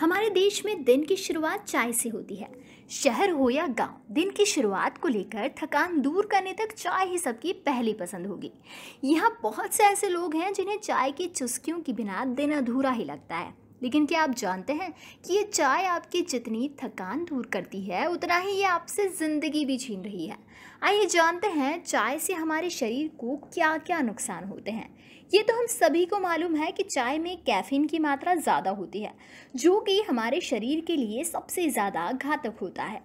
हमारे देश में दिन की शुरुआत चाय से होती है शहर हो या गांव दिन की शुरुआत को लेकर थकान दूर करने तक चाय ही सबकी पहली पसंद होगी यहाँ बहुत से ऐसे लोग हैं जिन्हें चाय की चुस्कियों के बिना दिन अधूरा ही लगता है लेकिन क्या आप जानते हैं कि ये चाय आपकी जितनी थकान दूर करती है उतना ही ये आपसे ज़िंदगी भी छीन रही है आइए जानते हैं चाय से हमारे शरीर को क्या क्या नुकसान होते हैं ये तो हम सभी को मालूम है कि चाय में कैफीन की मात्रा ज़्यादा होती है जो कि हमारे शरीर के लिए सबसे ज़्यादा घातक होता है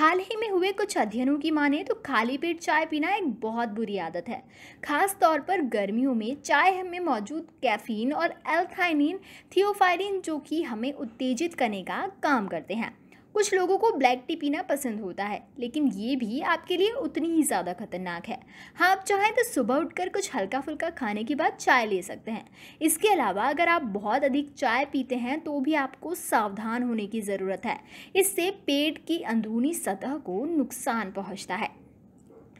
हाल ही में हुए कुछ अध्ययनों की माने तो खाली पेट चाय पीना एक बहुत बुरी आदत है खास तौर पर गर्मियों में चाय में मौजूद कैफीन और एल्थाइनिन थियोफाइरिन जो कि हमें उत्तेजित करने का काम करते हैं कुछ लोगों को ब्लैक टी पीना पसंद होता है लेकिन ये भी आपके लिए उतनी ही ज़्यादा खतरनाक है हाँ आप चाहें तो सुबह उठकर कुछ हल्का फुल्का खाने के बाद चाय ले सकते हैं इसके अलावा अगर आप बहुत अधिक चाय पीते हैं तो भी आपको सावधान होने की ज़रूरत है इससे पेट की अंदरूनी सतह को नुकसान पहुँचता है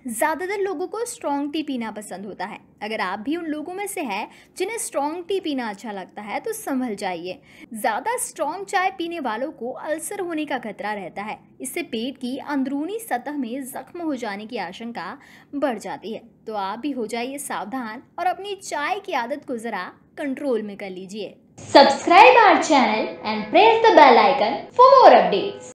ज़्यादातर लोगों को स्ट्रॉन्ग टी पीना पसंद होता है अगर आप भी उन लोगों में से हैं जिन्हें स्ट्रॉन्ग टी पीना अच्छा लगता है तो संभल जाइए ज़्यादा स्ट्रॉन्ग चाय पीने वालों को अल्सर होने का खतरा रहता है इससे पेट की अंदरूनी सतह में जख्म हो जाने की आशंका बढ़ जाती है तो आप भी हो जाइए सावधान और अपनी चाय की आदत को ज़रा कंट्रोल में कर लीजिए subscribe our channel and press the bell icon for more updates